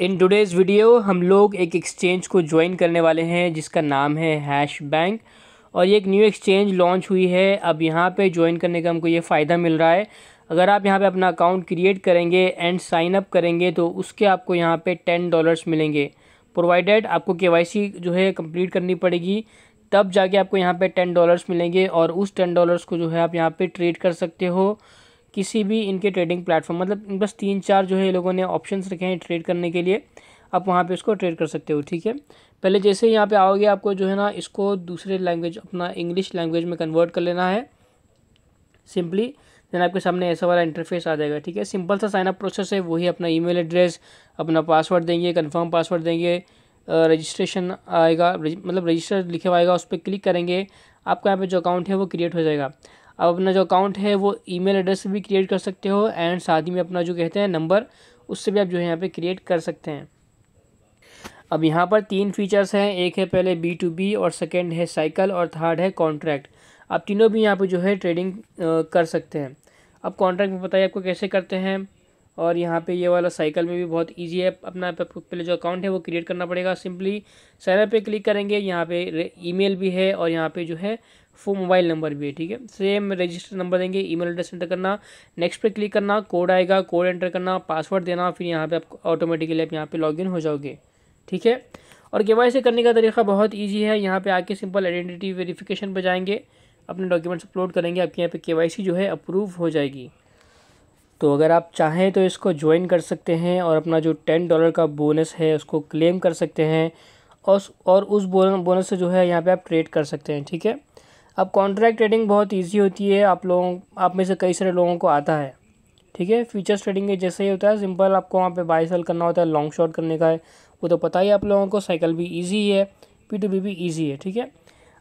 in today's video हम लोग एक एक्सचेंज को ज्वाइन करने वाले हैं जिसका नाम है हैश बैंक और ये एक न्यू एक्सचेंज लॉन्च हुई है अब यहाँ पे ज्वाइन करने का हमको ये फ़ायदा मिल रहा है अगर आप यहाँ पे अपना अकाउंट क्रिएट करेंगे एंड साइन अप करेंगे तो उसके आपको यहाँ पे टेन डॉलर्स मिलेंगे प्रोवाइडेड आपको के जो है कम्प्लीट करनी पड़ेगी तब जाके आपको यहाँ पर टेन डॉलर्स मिलेंगे और उस टेन डॉलर्स को जो है आप यहाँ पर ट्रेड कर सकते हो किसी भी इनके ट्रेडिंग प्लेटफॉर्म मतलब बस तीन चार जो है लोगों ने ऑप्शंस रखे हैं ट्रेड करने के लिए आप वहाँ पे इसको ट्रेड कर सकते हो ठीक है पहले जैसे यहाँ पे आओगे आपको जो है ना इसको दूसरे लैंग्वेज अपना इंग्लिश लैंग्वेज में कन्वर्ट कर लेना है सिंपली देन आपके सामने ऐसा वाला इंटरफेस आ जाएगा ठीक है सिंपल सा साइनअप प्रोसेस है वही अपना ईमेल एड्रेस अपना पासवर्ड देंगे कन्फर्म पासवर्ड देंगे रजिस्ट्रेशन आएगा मतलब रजिस्टर लिखे आएगा उस पर क्लिक करेंगे आपका यहाँ पे जो अकाउंट है वो क्रिएट हो जाएगा आप अपना जो अकाउंट है वो ईमेल एड्रेस भी क्रिएट कर सकते हो एंड साथ ही में अपना जो कहते हैं नंबर उससे भी आप जो है यहाँ पे क्रिएट कर सकते हैं अब यहाँ पर तीन फीचर्स हैं एक है पहले बी टू बी और सेकेंड है साइकिल और थर्ड है कॉन्ट्रैक्ट आप तीनों भी यहाँ पर जो है ट्रेडिंग कर सकते हैं अब कॉन्ट्रैक्ट में बताइए आपको कैसे करते हैं और यहाँ पे ये वाला साइकिल में भी बहुत इजी है अपना पहले जो अकाउंट है वो क्रिएट करना पड़ेगा सिंपली साइनअप पे क्लिक करेंगे यहाँ पे ईमेल भी है और यहाँ पे जो है फो मोबाइल नंबर भी है ठीक है सेम रजिस्टर नंबर देंगे ईमेल एड्रेस एंटर करना नेक्स्ट पे क्लिक करना कोड आएगा कोड एंटर करना पासवर्ड देना फिर यहाँ पे आप ऑटोमेटिकली आप यहाँ पे लॉगिन हो जाओगे ठीक है और के करने का तरीका बहुत ईजी है यहाँ पर आके सिंपल आइडेंटिटी वेरीफिकेशन पर जाएंगे अपने डॉक्यूमेंट्स अपलोड करेंगे आपके यहाँ पर के जो है अप्रूव हो जाएगी तो अगर आप चाहें तो इसको ज्वाइन कर सकते हैं और अपना जो टेन डॉलर का बोनस है उसको क्लेम कर सकते हैं और और उस बोनस से जो है यहाँ पे आप ट्रेड कर सकते हैं ठीक है अब कॉन्ट्रैक्ट ट्रेडिंग बहुत ईजी होती है आप लोगों आप में से कई सारे लोगों को आता है ठीक है फ्यूचर्स ट्रेडिंग के जैसे ही होता है सिंपल आपको वहाँ पे बाय सेल करना होता है लॉन्ग शॉर्ट करने का है वो तो पता ही आप लोगों को साइकिल भी ईजी है पी टू बी भी ईजी है ठीक है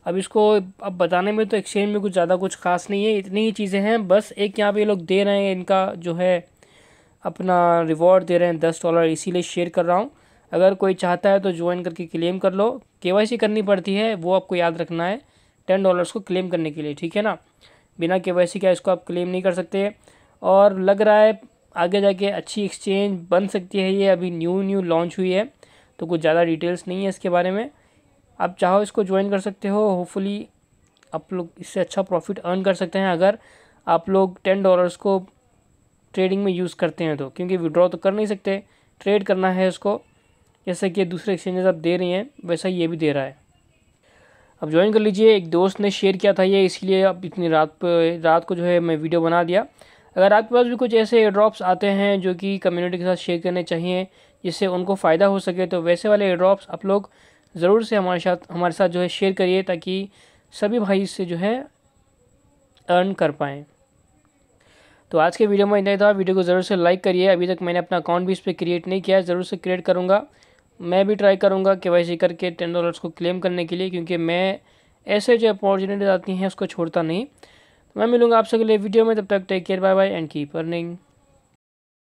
अब इसको अब बताने में तो एक्सचेंज में कुछ ज़्यादा कुछ खास नहीं है इतनी ही चीज़ें हैं बस एक यहाँ पे ये लोग दे रहे हैं इनका जो है अपना रिवॉर्ड दे रहे हैं दस डॉलर इसीलिए शेयर कर रहा हूँ अगर कोई चाहता है तो ज्वाइन करके क्लेम कर लो के करनी पड़ती है वो आपको याद रखना है टेन डॉलर्स को क्लेम करने के लिए ठीक है ना बिना के वैसे क्या इसको आप क्लेम नहीं कर सकते और लग रहा है आगे जाके अच्छी एक्सचेंज बन सकती है ये अभी न्यू न्यू लॉन्च हुई है तो कुछ ज़्यादा डिटेल्स नहीं है इसके बारे में आप चाहो इसको ज्वाइन कर सकते हो होपफुली आप लोग इससे अच्छा प्रॉफिट अर्न कर सकते हैं अगर आप लोग टेन डॉलर्स को ट्रेडिंग में यूज़ करते हैं तो क्योंकि विड्रॉ तो कर नहीं सकते ट्रेड करना है इसको जैसे कि दूसरे एक्सचेंजेस आप दे रही हैं वैसा ये भी दे रहा है अब ज्वाइन कर लीजिए एक दोस्त ने शेयर किया था ये इसलिए अब इतनी रात पर रात को जो है मैं वीडियो बना दिया अगर आपके पास भी कुछ ऐसे ड्रॉप्स आते हैं जो कि कम्युनिटी के साथ शेयर करने चाहिए जिससे उनको फ़ायदा हो सके तो वैसे वाले ड्रॉप्स आप लोग ज़रूर से हमारे साथ हमारे साथ जो है शेयर करिए ताकि सभी भाई इससे जो है अर्न कर पाएँ तो आज के वीडियो में इतना ही था वीडियो को ज़रूर से लाइक करिए अभी तक मैंने अपना अकाउंट भी इस पर क्रिएट नहीं किया है ज़रूर से क्रिएट करूँगा मैं भी ट्राई करूँगा के वाई सी करके टेन डॉलर्स को क्लेम करने के लिए क्योंकि मैं ऐसे जो अपॉर्चुनिटीज आती हैं उसको छोड़ता नहीं तो मैं मिलूँगा आपसे अगले लिए वीडियो में तब तक take care bye bye and keep earning